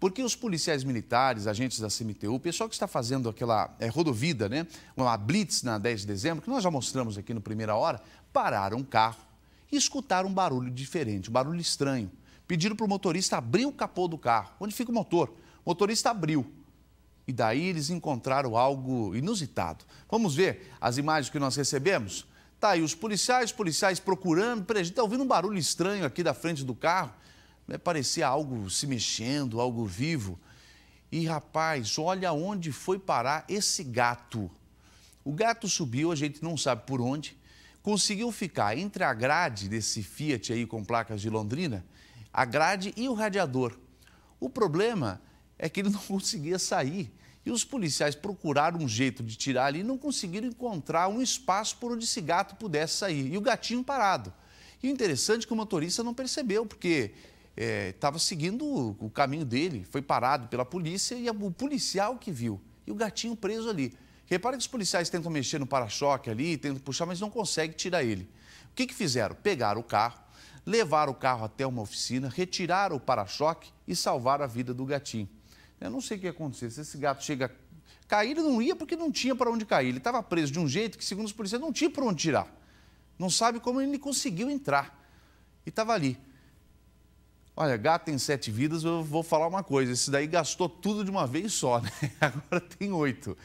Porque os policiais militares, agentes da CMTU, o pessoal que está fazendo aquela é, rodovida, né? Uma blitz na 10 de dezembro, que nós já mostramos aqui no Primeira Hora, pararam o carro e escutaram um barulho diferente, um barulho estranho. Pediram para o motorista abrir o capô do carro. Onde fica o motor? O motorista abriu. E daí eles encontraram algo inusitado. Vamos ver as imagens que nós recebemos? Tá aí os policiais, policiais procurando, está ouvindo um barulho estranho aqui da frente do carro né, parecia algo se mexendo, algo vivo. E rapaz, olha onde foi parar esse gato. O gato subiu, a gente não sabe por onde, conseguiu ficar entre a grade desse Fiat aí com placas de Londrina, a grade e o radiador. O problema é que ele não conseguia sair. E os policiais procuraram um jeito de tirar ali e não conseguiram encontrar um espaço por onde esse gato pudesse sair. E o gatinho parado. E o interessante é que o motorista não percebeu, porque estava é, seguindo o caminho dele, foi parado pela polícia e o policial que viu. E o gatinho preso ali. Repara que os policiais tentam mexer no para-choque ali, tentam puxar, mas não conseguem tirar ele. O que, que fizeram? Pegaram o carro, levaram o carro até uma oficina, retiraram o para-choque e salvaram a vida do gatinho. Eu não sei o que ia acontecer. Se esse gato chega cair, ele não ia porque não tinha para onde cair. Ele estava preso de um jeito que, segundo os policiais, não tinha para onde tirar. Não sabe como ele conseguiu entrar. E estava ali. Olha, gato tem sete vidas, eu vou falar uma coisa. Esse daí gastou tudo de uma vez só, né? Agora tem oito.